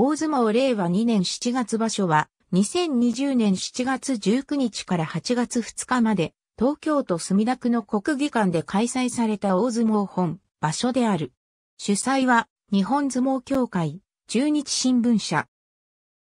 大相撲令和2年7月場所は、2020年7月19日から8月2日まで、東京都墨田区の国技館で開催された大相撲本、場所である。主催は、日本相撲協会、中日新聞社。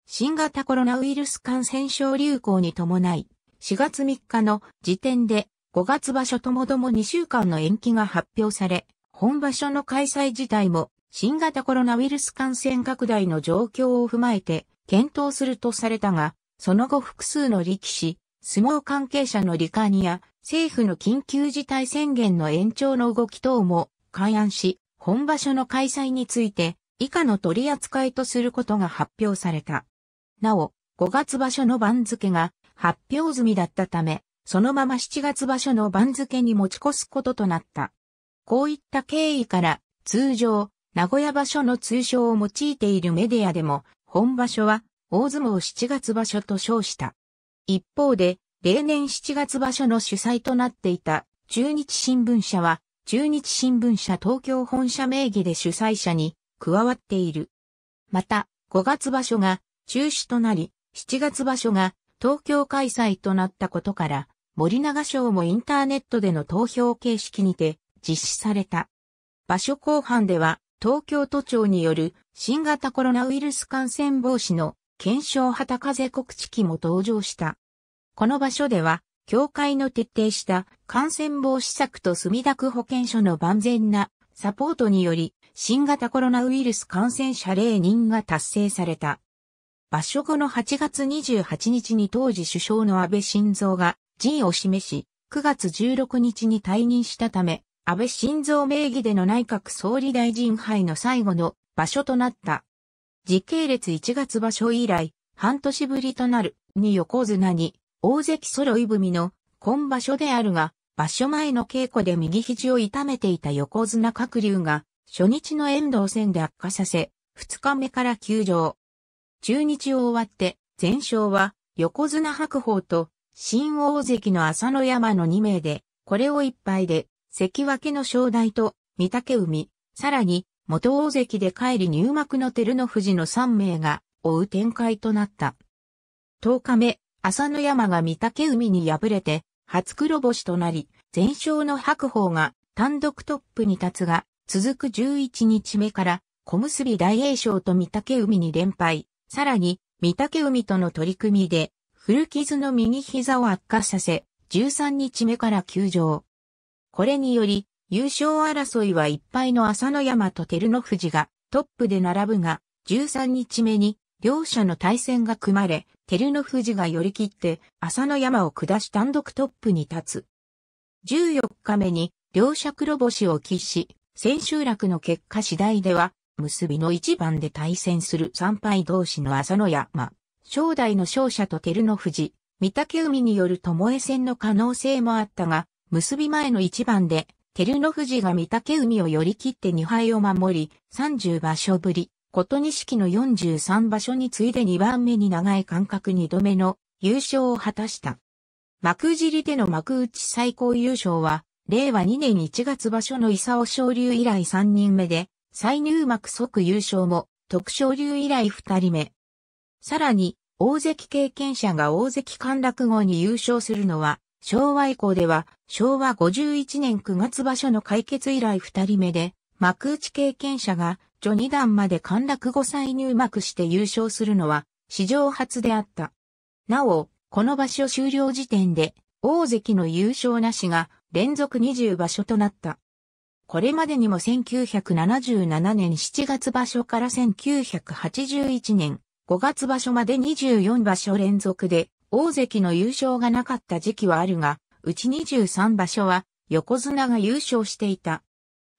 新型コロナウイルス感染症流行に伴い、4月3日の時点で5月場所ともども2週間の延期が発表され、本場所の開催自体も新型コロナウイルス感染拡大の状況を踏まえて検討するとされたが、その後複数の力士、相撲関係者の罹患や政府の緊急事態宣言の延長の動き等も勘案し、本場所の開催について以下の取り扱いとすることが発表された。なお、5月場所の番付が発表済みだったため、そのまま7月場所の番付に持ち越すこととなった。こういった経緯から、通常、名古屋場所の通称を用いているメディアでも、本場所は大相撲七月場所と称した。一方で、例年七月場所の主催となっていた中日新聞社は、中日新聞社東京本社名義で主催者に加わっている。また、5月場所が中止となり、7月場所が東京開催となったことから、森永賞もインターネットでの投票形式にて実施された。場所後半では、東京都庁による新型コロナウイルス感染防止の検証旗風告知機も登場した。この場所では、協会の徹底した感染防止策と墨田区保健所の万全なサポートにより、新型コロナウイルス感染者例人が達成された。場所後の8月28日に当時首相の安倍晋三が辞意を示し、9月16日に退任したため、安倍晋三名義での内閣総理大臣杯の最後の場所となった。時系列1月場所以来、半年ぶりとなる、に横綱に、大関揃い踏みの、今場所であるが、場所前の稽古で右肘を痛めていた横綱閣竜が、初日の遠藤戦で悪化させ、2日目から休場。中日を終わって、全勝は、横綱白鵬と、新大関の浅野山の2名で、これを1敗で、関脇の正代と、御嶽海、さらに、元大関で帰り入幕の照ノ富士の3名が、追う展開となった。10日目、朝野山が御嶽海に敗れて、初黒星となり、全勝の白鵬が単独トップに立つが、続く11日目から、小結大栄翔と御嶽海に連敗、さらに、御嶽海との取り組みで、古傷の右膝を悪化させ、13日目から休場。これにより、優勝争いは1敗の浅野山と照ノ富士がトップで並ぶが、13日目に両者の対戦が組まれ、照ノ富士が寄り切って浅野山を下し単独トップに立つ。14日目に両者黒星を喫し、千秋楽の結果次第では、結びの一番で対戦する参敗同士の浅野山、正代の勝者と照ノ富士、御嶽海による巴戦の可能性もあったが、結び前の一番で、照ノ富士が御嶽海を寄り切って2敗を守り、30場所ぶり、琴錦の43場所に次いで2番目に長い間隔2度目の優勝を果たした。幕尻での幕内最高優勝は、令和2年1月場所の伊佐尾昇竜以来3人目で、再入幕即優勝も、徳昇竜以来2人目。さらに、大関経験者が大関陥落後に優勝するのは、昭和以降では、昭和51年9月場所の解決以来二人目で、幕内経験者が、序二段まで陥落後再入幕して優勝するのは、史上初であった。なお、この場所終了時点で、大関の優勝なしが、連続20場所となった。これまでにも1977年7月場所から1981年5月場所まで24場所連続で大関の優勝がなかった時期はあるが、うち23場所は横綱が優勝していた。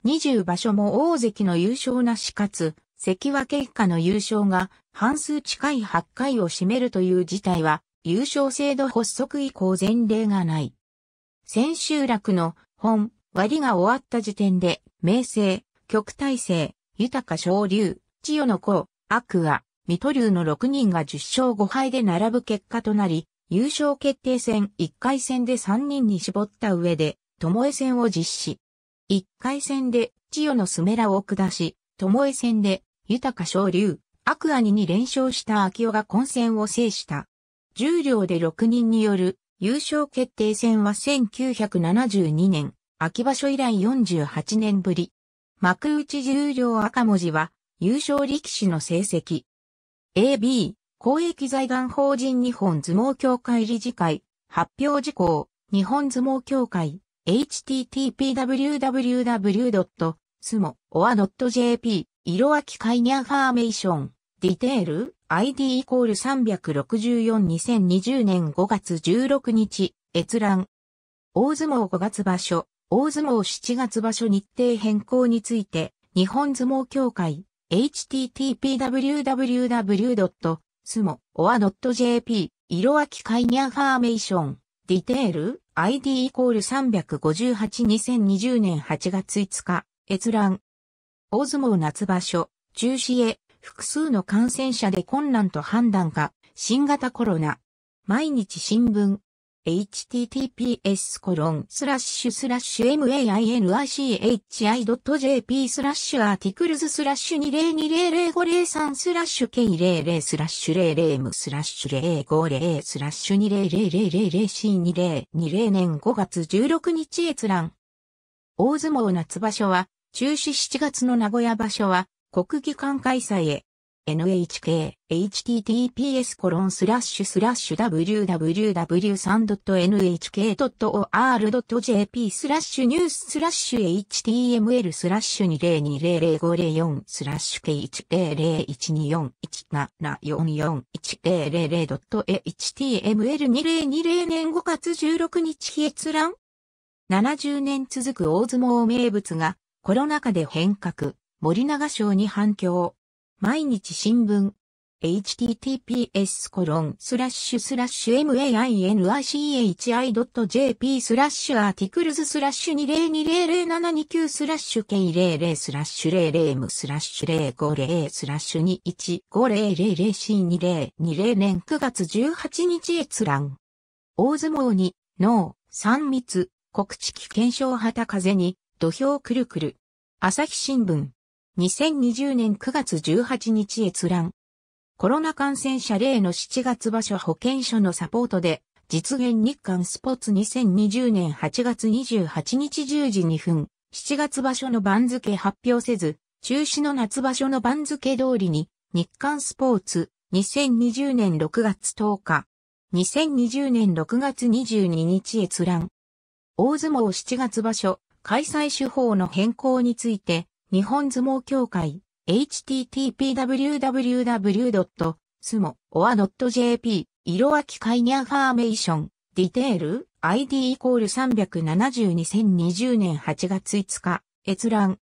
20場所も大関の優勝なしかつ、関脇以下の優勝が半数近い8回を占めるという事態は、優勝制度発足以降前例がない。千秋楽の本割が終わった時点で、明星、極大成、豊か昇竜、千代の子、悪ア。水戸龍の6人が10勝5敗で並ぶ結果となり、優勝決定戦1回戦で3人に絞った上で、もえ戦を実施。1回戦で、千代のスメラを下し、もえ戦で、豊昇龍、アクアニに連勝した秋代が混戦を制した。重量両で6人による優勝決定戦は1972年、秋場所以来48年ぶり。幕内重量両赤文字は優勝力士の成績。AB、公益財団法人日本相撲協会理事会、発表事項、日本相撲協会、http://www.sumo.jp、色明会にアファーメーション、ディテール、ID イコール364-2020年5月16日、閲覧。大相撲5月場所、大相撲7月場所日程変更について、日本相撲協会、http://www.sumo.or.jp 色き会ニャファーメーションディテール ID イコール3582020年8月5日閲覧大相撲夏場所中止へ複数の感染者で困難と判断か新型コロナ毎日新聞 https コロンスラッシュスラッシュ mainichi.jp スラッシュアーティクルズスラッシュ20200503スラッシュ k00 スラッシュ00ムスラッシュ050スラッシュ 200000c2020 年5月16日閲覧。大相撲夏場所は中止7月の名古屋場所は国技館開催へ。NHK https コロンスラッシュスラッシュ www.3.nhk.or.jp スラッシュニューススラッシュ html スラッシュ20200504スラッシュ K1012417441000.html2020 年5月16日閲覧 ?70 年続く大相撲名物がコロナ禍で変革森永賞に反響。毎日新聞 https コロンスラッシュスラッシュ mainichi.jp スラッシュアーティクルズスラッシュ20200729スラッシュ K00 スラッシュ00ムスラッシュ050スラッシュ 21500C2020 年9月18日閲覧。大相撲に、脳、三密、国知危険症旗風に、土俵くるくる。朝日新聞。2020年9月18日閲覧。コロナ感染者例の7月場所保健所のサポートで、実現日刊スポーツ2020年8月28日10時2分、7月場所の番付発表せず、中止の夏場所の番付通りに、日刊スポーツ2020年6月10日、2020年6月22日閲覧。大相撲7月場所、開催手法の変更について、日本相撲協会 http://www.sumo.jp 色カイにアファーメーションディテール ID イコール3 7 2 0 2 0年8月5日閲覧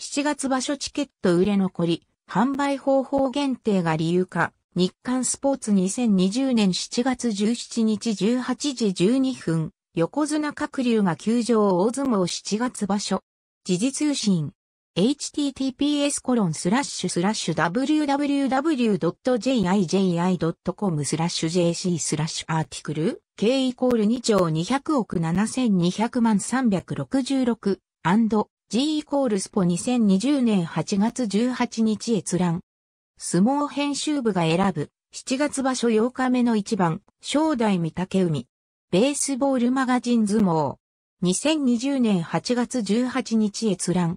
7月場所チケット売れ残り販売方法限定が理由か日刊スポーツ2020年7月17日18時12分横綱鶴竜が球場大相撲7月場所時事通信 https コロンスラッシュスラッシュ www.jiji.com スラッシュ jc スラッシュアーティクル k イコール2兆200億7200万366 g イコールスポ2020年8月18日閲覧相撲編集部が選ぶ7月場所8日目の一番正代御竹海ベースボールマガジン相撲2020年8月18日閲覧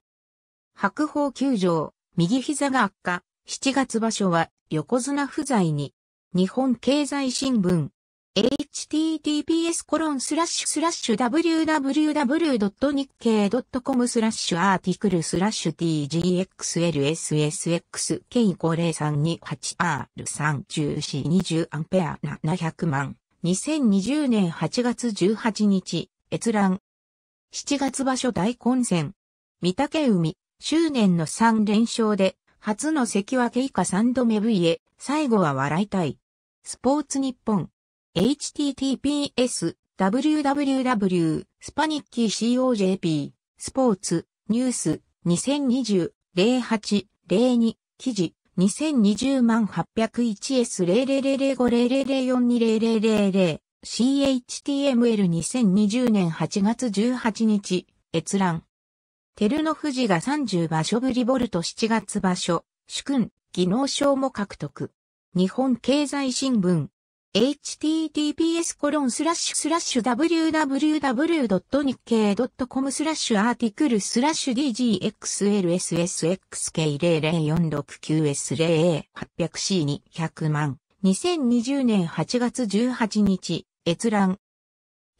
白鵬球場、右膝が悪化、7月場所は横綱不在に。日本経済新聞。https コロンスラッシュスラッシュ w w w n i c k e i c o m スラッシュアーティクルスラッシュ tgxlssxk50328r31420 アンペア700万。2020年8月18日、閲覧。7月場所大混戦。三竹海、執念の3連勝で、初の関脇以下3度目 V へ、最後は笑いたい。スポーツ日本。https www スパニッキー COJP スポーツニュース2020 08-02記事2020万 801S0000500042000 CHTML2020 年8月18日閲覧照ノ富士が30場所ぶりボルト7月場所、主君、技能賞も獲得。日本経済新聞。https コロンスラッシュスラッシュ www.nikkei.com スラッシュアーティクルスラッシュ DGXLSSXK00469S0A800C200 万2020年8月18日閲覧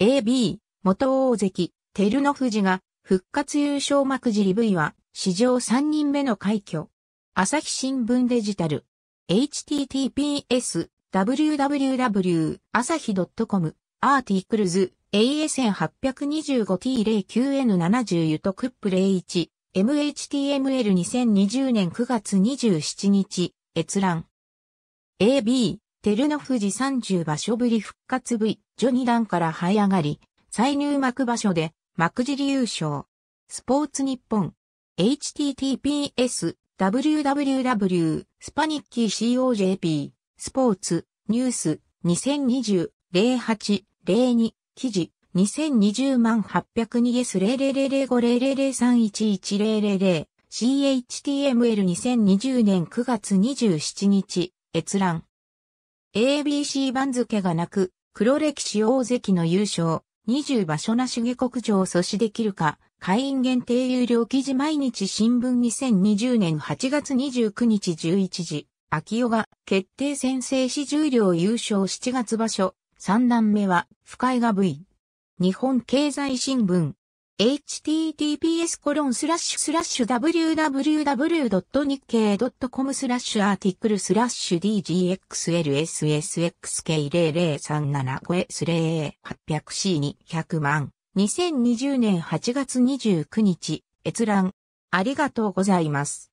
AB 元大関照ノ富士が復活優勝幕尻 V は史上3人目の快挙。朝日新聞デジタル。https www 朝日 .com アーティクルズ ASN825T09N70 ユトクップ01 MHTML2020 年9月27日閲覧 AB テルノ富士30場所ぶり復活 V ジョニダンから這い上がり再入幕場所で幕尻優勝。スポーツ日本。https www スパニッキー COJP スポーツニュース2020 08-02記事2020万8 0 2 s 0 0 0 5 0 0 3 1 1 0 0 0 CHTML2020 年9月27日閲覧 ABC 番付がなく黒歴史大関の優勝20場所なし下国上を阻止できるか、会員限定有料記事毎日新聞2020年8月29日11時、秋代が決定先制し重量優勝7月場所、3段目は深井が V。日本経済新聞 https www.nikkei.com スラッシュアーティクルスラッシュ DGXLSSXK00375S0A800C200 万2020年8月29日閲覧ありがとうございます。